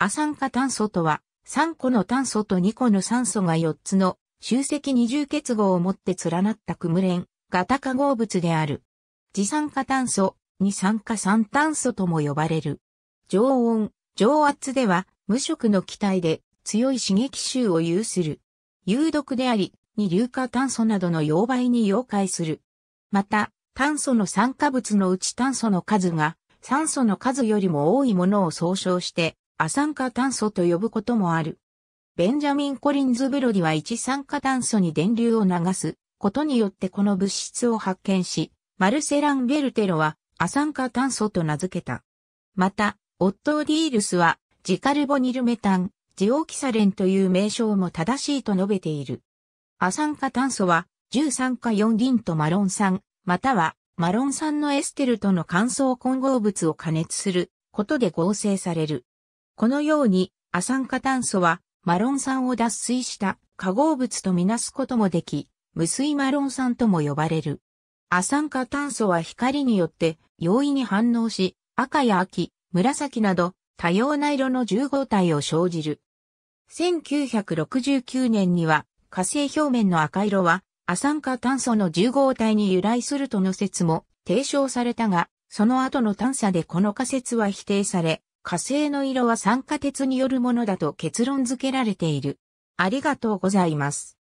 亜酸化炭素とは、3個の炭素と2個の酸素が4つの集積二重結合をもって連なったクムレン型化合物である。二酸化炭素、二酸化三炭素とも呼ばれる。常温、常圧では無色の気体で強い刺激臭を有する。有毒であり、二硫化炭素などの溶媒に溶解する。また、炭素の酸化物のうち炭素の数が酸素の数よりも多いものを総称して亜酸化炭素と呼ぶこともある。ベンジャミン・コリンズ・ブロディは一酸化炭素に電流を流すことによってこの物質を発見し、マルセラン・ベルテロは亜酸化炭素と名付けた。また、オットー・ディールスはジカルボニルメタン、ジオキサレンという名称も正しいと述べている。亜酸化炭素は、重酸化4リンとマロン酸、またはマロン酸のエステルとの乾燥混合物を加熱することで合成される。このように、亜酸化炭素は、マロン酸を脱水した化合物とみなすこともでき、無水マロン酸とも呼ばれる。亜酸化炭素は光によって容易に反応し、赤や秋、紫など多様な色の重合体を生じる。1969年には火星表面の赤色は亜酸化炭素の重合体に由来するとの説も提唱されたが、その後の探査でこの仮説は否定され、火星の色は酸化鉄によるものだと結論付けられている。ありがとうございます。